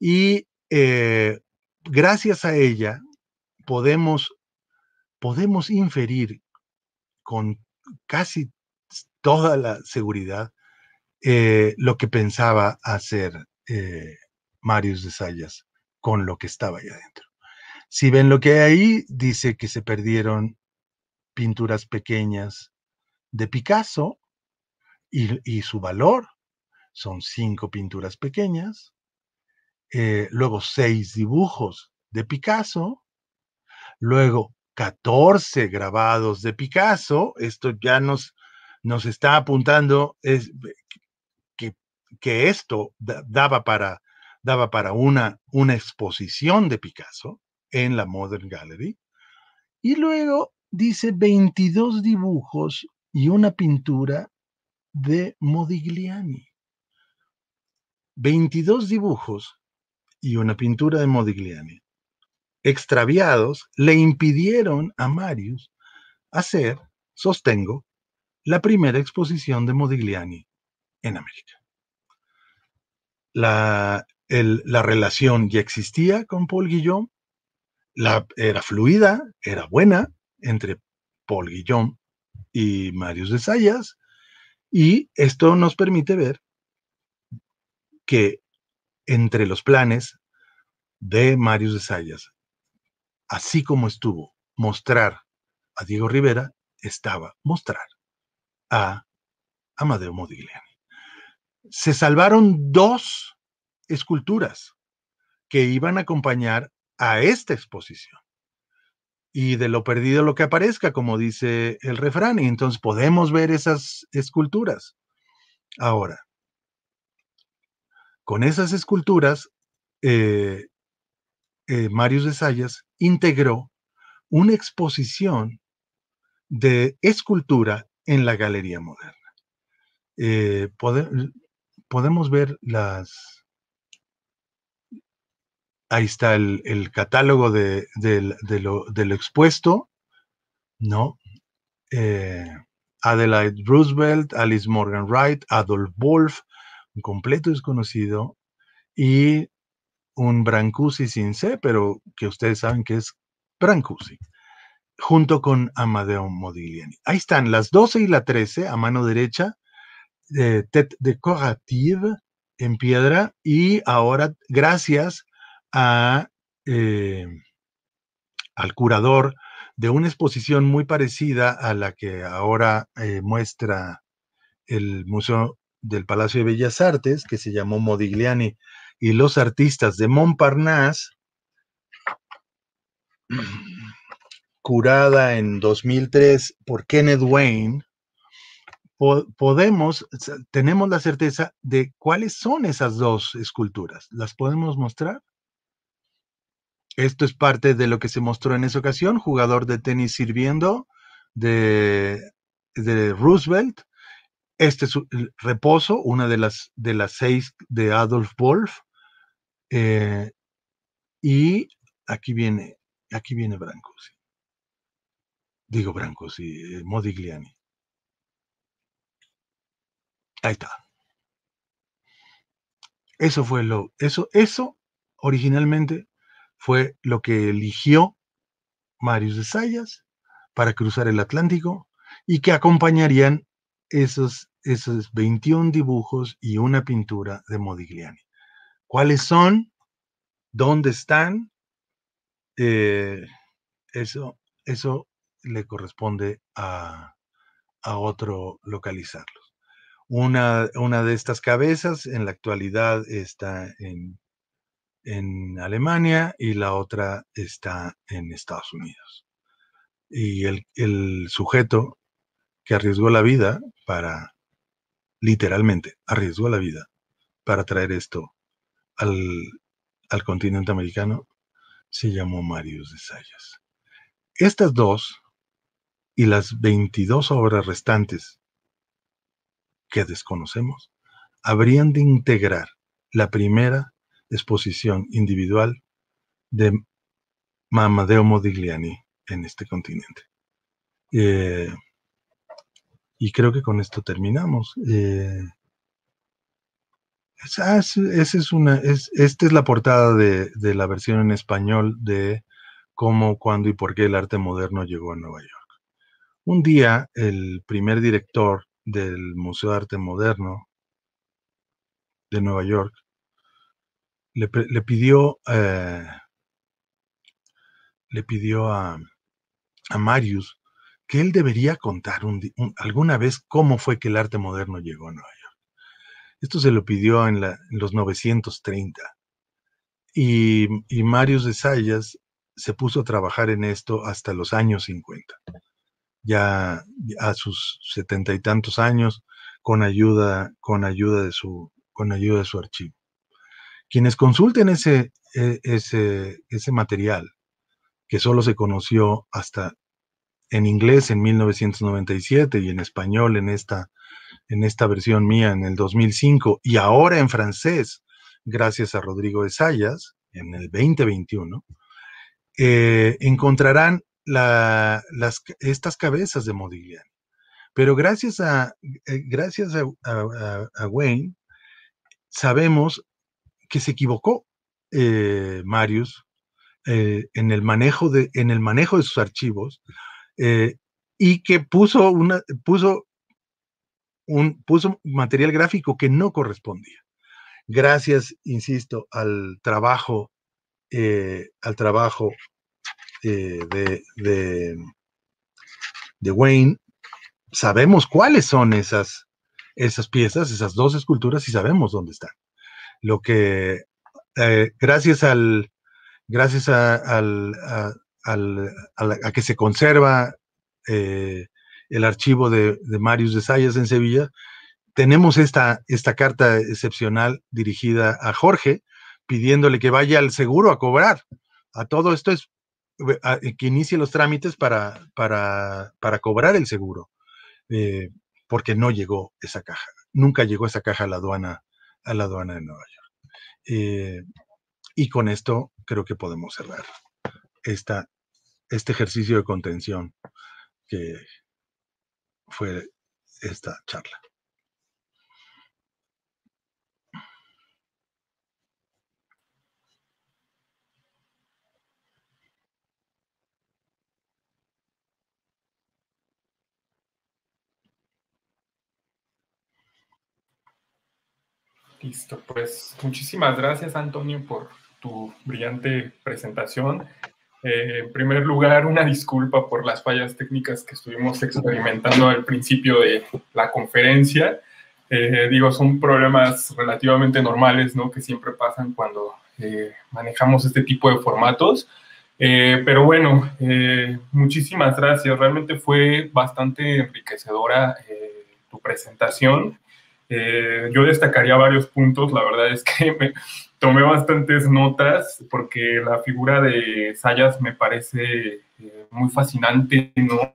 Y eh, gracias a ella podemos, podemos inferir con casi toda la seguridad eh, lo que pensaba hacer eh, Marius de Sayas con lo que estaba ahí adentro. Si ven lo que hay ahí, dice que se perdieron pinturas pequeñas de Picasso y, su valor son cinco pinturas pequeñas, eh, luego seis dibujos de Picasso, luego 14 grabados de Picasso, esto ya nos, nos está apuntando es, que esto daba para, daba para una, una exposición de Picasso en la Modern Gallery. Y luego dice 22 dibujos y una pintura de Modigliani. 22 dibujos y una pintura de Modigliani extraviados le impidieron a Marius hacer, sostengo, la primera exposición de Modigliani en América la, la relación ya existía con Paul Guillón, la, era fluida, era buena entre Paul Guillón y Marius de Sayas, y esto nos permite ver que entre los planes de Marius de Sayas, así como estuvo mostrar a Diego Rivera, estaba mostrar a Amadeo Modigliani se salvaron dos esculturas que iban a acompañar a esta exposición. Y de lo perdido lo que aparezca, como dice el refrán, y entonces podemos ver esas esculturas. Ahora, con esas esculturas, eh, eh Marius de Sayas integró una exposición de escultura en la Galería Moderna. Eh, podemos ver las... Ahí está el, catálogo de, lo, expuesto, ¿no? Eh, Adelaide Roosevelt, Alice Morgan Wright, Adolf Wolf, un completo desconocido, y un Brancusi sin C, pero que ustedes saben que es Brancusi, junto con Amadeo Modigliani. Ahí están las 12 y la 13 a mano derecha, de decorative en piedra y ahora gracias eh, al curador de una exposición muy parecida a la que ahora eh, muestra el Museo del Palacio de Bellas Artes, que se llamó Modigliani y los artistas de Montparnasse, curada en 2003 por Kenneth Wayne, podemos, tenemos la certeza de cuáles son esas dos esculturas. ¿Las podemos mostrar? Esto es parte de lo que se mostró en esa ocasión, jugador de tenis sirviendo de, de Roosevelt. Este es reposo, una de las, de las seis de Adolf Wolf. Eh, y aquí viene, aquí viene Brancusi. Digo Brancusi, eh, Modigliani. Ahí Eso fue lo, eso, eso originalmente fue lo que eligió Marius de Sayas para cruzar el Atlántico y que acompañarían esos, esos 21 dibujos y una pintura de Modigliani. ¿Cuáles son? ¿Dónde están? Eh, eso, eso le corresponde a, a otro localizarlo una, de estas cabezas en la actualidad está en, Alemania y la otra está en Estados Unidos. Y el, sujeto que arriesgó la vida para, literalmente, arriesgó la vida para traer esto al, al continente americano, se llamó Marius de Sayas. Estas dos y las 22 obras restantes que desconocemos, habrían de integrar la primera exposición individual de Mamadeo Modigliani en este continente. Eh, y creo que con esto terminamos. Eh, ah, esa una, esta es la portada de, de, la versión en español de cómo, cuándo y por qué el arte moderno llegó a Nueva York. Un día, el primer director del Museo de Arte Moderno de Nueva York, le, pidió, le pidió eh, a, Marius que él debería contar alguna vez cómo fue que el arte moderno llegó a Nueva York. Esto se lo pidió en, los 930. Y, y Marius de Sayas se puso a trabajar en esto hasta los años 50 ya a sus setenta y tantos años con ayuda, con ayuda, de, su, con ayuda de su archivo. Quienes consulten ese, e, ese, ese material, que solo se conoció hasta en inglés en 1997 y en español en esta, en esta versión mía en el 2005 y ahora en francés, gracias a Rodrigo de Sayas, en el 2021, eh, encontrarán las, estas cabezas de Modigliani. Pero gracias a, eh, gracias a, Wayne, sabemos que se equivocó eh, Marius eh, en, el manejo de, en el manejo de sus archivos y que puso, una, puso, un, puso material gráfico que no correspondía. Gracias, insisto, al trabajo, al trabajo eh, de, de, Wayne, sabemos cuáles son esas, esas piezas, esas dos esculturas y sabemos dónde están. Lo que, eh, gracias al, gracias a, al, que se conserva eh, el archivo de, de, Marius de Sayas en Sevilla, tenemos esta, esta carta excepcional dirigida a Jorge, pidiéndole que vaya al seguro a cobrar. A todo esto es Ah, eh, que inicie los trámites para, para, cobrar el seguro, eh, porque no llegó esa caja, nunca llegó esa caja a la aduana, a la aduana de Nueva York. Eh, y con esto creo que podemos cerrar este ejercicio de contención que fue esta charla. Listo, pues muchísimas gracias Antonio por tu brillante presentación. Eh, en primer lugar, una disculpa por las fallas técnicas que estuvimos experimentando al principio de la conferencia. Eh, digo, son problemas relativamente normales, ¿no? Que siempre pasan cuando eh, manejamos este tipo de formatos. pero bueno, muchísimas gracias. Realmente fue bastante enriquecedora tu presentación. Eh, yo destacaría varios puntos, la verdad es que me tomé bastantes notas porque la figura de Sayas me parece eh, muy fascinante, ¿no?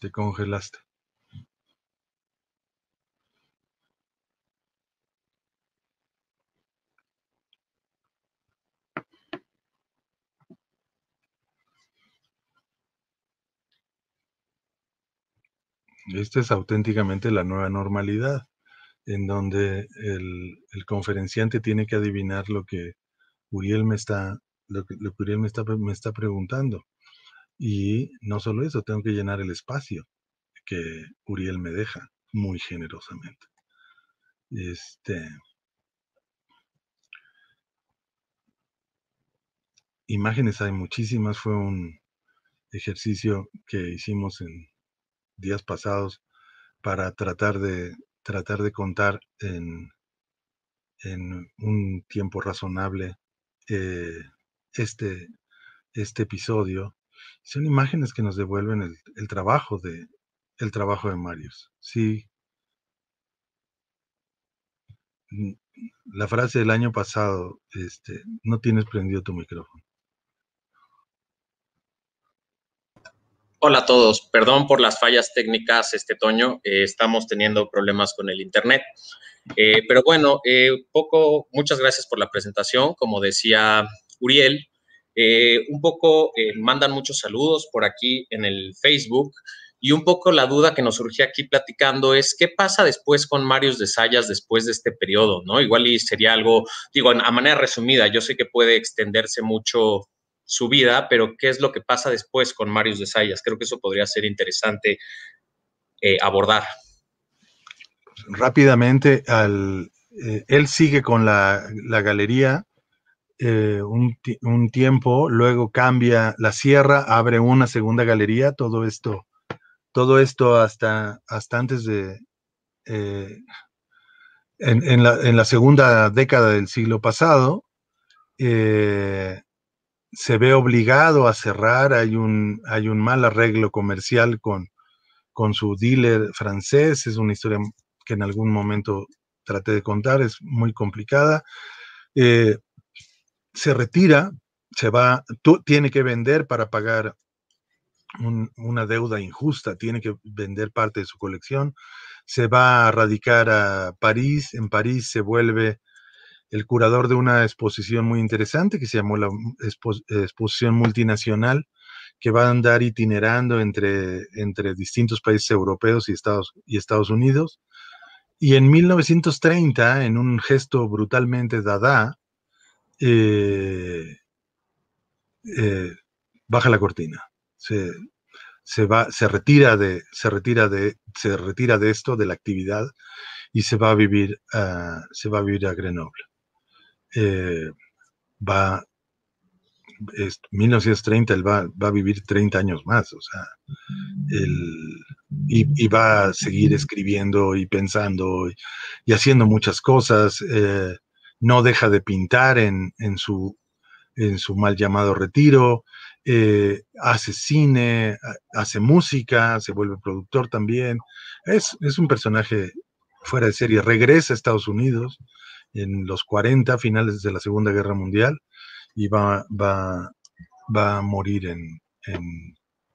te congelaste. Esta es auténticamente la nueva normalidad, en donde el, conferenciante tiene que adivinar lo que Uriel me está, lo que, Uriel me está, me está preguntando. Y no solo eso, tengo que llenar el espacio que Uriel me deja muy generosamente. Este. Imágenes hay muchísimas, fue un ejercicio que hicimos en, días pasados para tratar de, tratar de contar en, en un tiempo razonable eh, este, este episodio. Son imágenes que nos devuelven el, el trabajo de el trabajo de Marius. Sí. Mm, la frase del año pasado, este, no tienes prendido tu micrófono. Hola a todos, perdón por las fallas técnicas este toño. Eh, estamos teniendo problemas con el internet. Eh, pero bueno, eh, poco, muchas gracias por la presentación, como decía Uriel. un poco mandan muchos saludos por aquí en el Facebook y un poco la duda que nos surgió aquí platicando es qué pasa después con Marius de Sayas después de este periodo, ¿no? Igual y sería algo, digo, a manera resumida, yo sé que puede extenderse mucho su vida, pero qué es lo que pasa después con Marius de Sayas. Creo que eso podría ser interesante eh, abordar. Rápidamente, eh, él sigue con la, galería eh, un, tiempo, luego cambia la sierra, abre una segunda galería, todo esto, todo esto hasta, hasta antes de... En, la, segunda década del siglo pasado, se ve obligado a cerrar, hay un, hay un mal arreglo comercial con, con su dealer francés, es una historia que en algún momento traté de contar, es muy complicada. Eh, se retira, se va, tiene que vender para pagar una deuda injusta, tiene que vender parte de su colección, se va a radicar a París, en París se vuelve el curador de una exposición muy interesante que se llamó la exposición multinacional, que va a andar itinerando entre, entre distintos países europeos y Estados, y Unidos. Y en 1930, en un gesto brutalmente dada, eh, eh, baja la cortina. Se, va, se retira de, se retira de, se retira de esto, de la actividad, y se va a vivir, se va a vivir a Grenoble. Eh, va, 1930, él va, va, a vivir 30 años más, o sea, él, y, va a seguir escribiendo y pensando y, haciendo muchas cosas. Eh, no deja de pintar en, su, en su mal llamado retiro. Eh, hace cine, hace música, se vuelve productor también. es, un personaje fuera de serie. Regresa a Estados Unidos en los 40, finales de la Segunda Guerra Mundial, y va, va, a morir en, en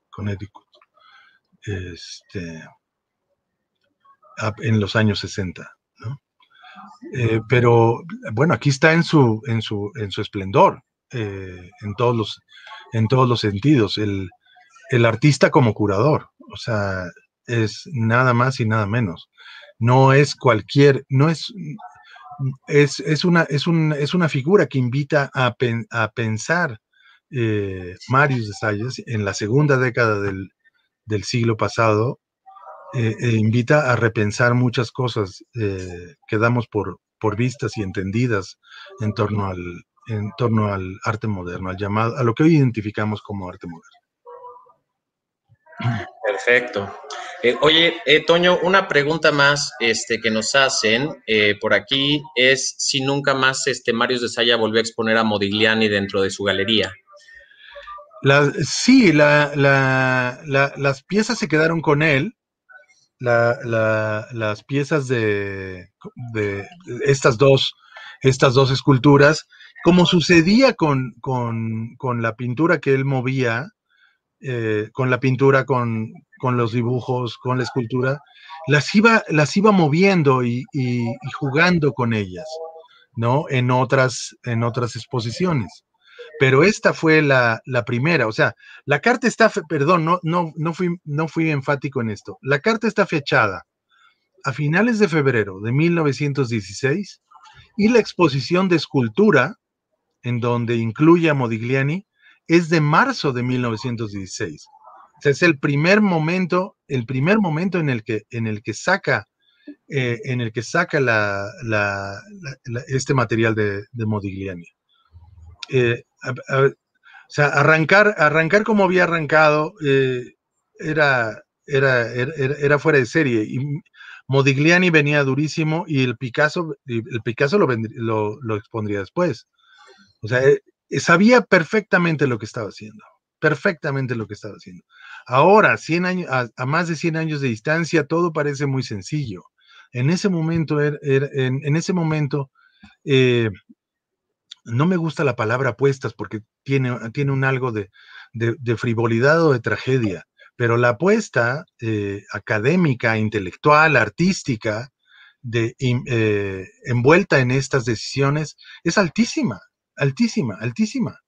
Connecticut este, en los años 60. Eh, pero bueno, aquí está en su, en su, en su esplendor, eh, en, todos los, en todos los sentidos, el, el artista como curador, o sea, es nada más y nada menos no es cualquier, no es, es, una, es, un, es una figura que invita a, pensar eh, Marius de Salles en la segunda década del, siglo pasado, eh, e invita a repensar muchas cosas eh, que damos por, por vistas y entendidas en torno al, en torno al arte moderno, al llamado, a lo que hoy identificamos como arte moderno. Perfecto. Eh, oye, eh, Toño, una pregunta más este, que nos hacen eh, por aquí es si nunca más este, Mario de Saya volvió a exponer a Modigliani dentro de su galería. sí, las piezas se quedaron con él. las piezas de, estas, dos, estas dos esculturas, como sucedía con, con la pintura que él movía, eh, con la pintura, con, los dibujos, con la escultura, las iba, las iba moviendo y, jugando con ellas, ¿no? En otras, en otras exposiciones pero esta fue la, primera, o sea, la carta está, perdón, no, no, fui, no fui enfático en esto, la carta está fechada a finales de febrero de 1916 y la exposición de escultura, en donde incluye a Modigliani, es de marzo de 1916. O es el primer momento, el primer momento en el que, en el que saca, eh, en el que saca la, este material de, Modigliani. Eh, o sea, arrancar, arrancar como había arrancado eh, era, era, era, fuera de serie. Y Modigliani venía durísimo y el Picasso, el Picasso lo, lo, lo expondría después. O sea, eh, sabía perfectamente lo que estaba haciendo, perfectamente lo que estaba haciendo. Ahora, 100 años, a, más de 100 años de distancia, todo parece muy sencillo. En ese momento, er, er, en, ese momento eh, no me gusta la palabra apuestas porque tiene, tiene un algo de, frivolidad o de tragedia, pero la apuesta eh, académica, intelectual, artística, de, envuelta en estas decisiones es altísima altísima, altísima.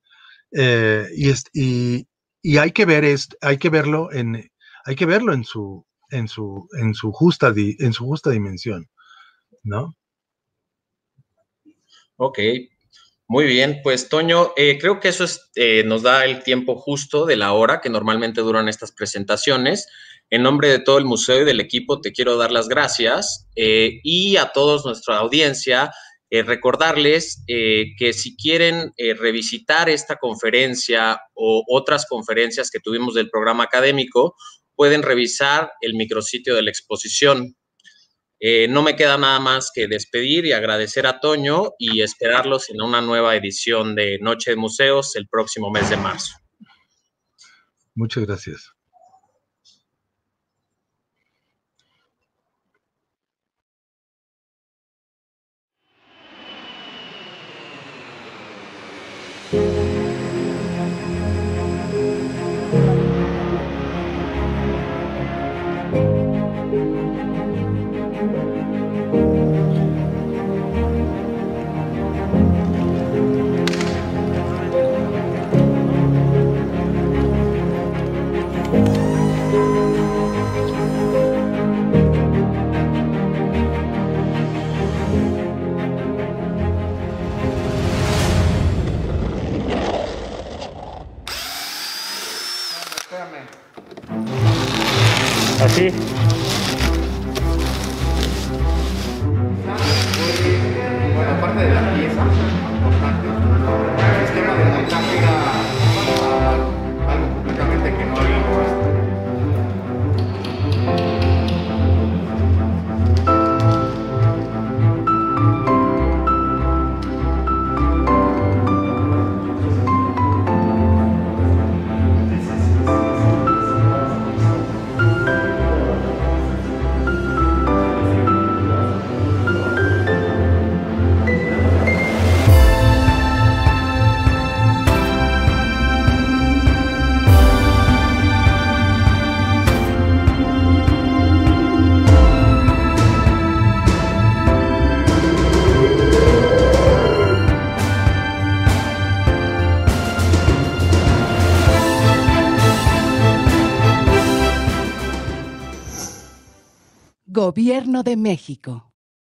Eh, y, y, hay que ver esto, hay que verlo en, hay que verlo en su, en su, en su justa, en su justa dimensión, ¿no? Ok, muy bien, pues Toño, eh, creo que eso es, eh, nos da el tiempo justo de la hora que normalmente duran estas presentaciones. En nombre de todo el museo y del equipo te quiero dar las gracias y a todos nuestra audiencia eh, recordarles eh, que si quieren eh, revisitar esta conferencia o otras conferencias que tuvimos del programa académico, pueden revisar el micrositio de la exposición. no me queda nada más que despedir y agradecer a Toño y esperarlos en una nueva edición de Noche de Museos el próximo mes de marzo. Muchas gracias. aqui. Gobierno de México.